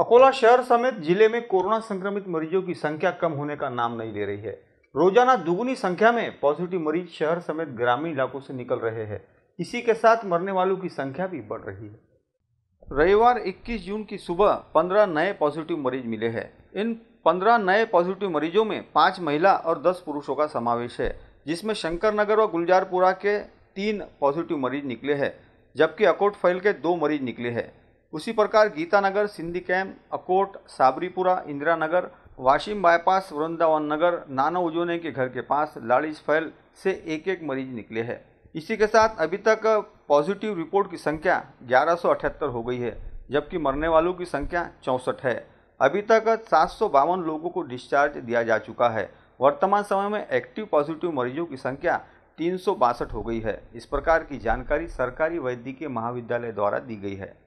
अकोला शहर समेत जिले में कोरोना संक्रमित मरीजों की संख्या कम होने का नाम नहीं ले रही है रोजाना दुगुनी संख्या में पॉजिटिव मरीज शहर समेत ग्रामीण इलाकों से निकल रहे हैं इसी के साथ मरने वालों की संख्या भी बढ़ रही है रविवार 21 जून की सुबह 15 नए पॉजिटिव मरीज मिले हैं इन 15 नए पॉजिटिव मरीजों में पाँच महिला और दस पुरुषों का समावेश है जिसमें शंकर नगर व गुलजारपुरा के तीन पॉजिटिव मरीज निकले हैं जबकि अकोट फैल के दो मरीज निकले हैं उसी प्रकार गीता नगर सिंधी कैम्प अकोट साबरीपुरा इंदिरा नगर वाशिम बाईपास वृंदावन नगर नाना उजोने के घर के पास लाड़ी फैल से एक एक मरीज निकले हैं इसी के साथ अभी तक पॉजिटिव रिपोर्ट की संख्या ग्यारह हो गई है जबकि मरने वालों की संख्या चौंसठ है अभी तक सात लोगों को डिस्चार्ज दिया जा चुका है वर्तमान समय में एक्टिव पॉजिटिव मरीजों की संख्या तीन हो गई है इस प्रकार की जानकारी सरकारी वैद्यकीय महाविद्यालय द्वारा दी गई है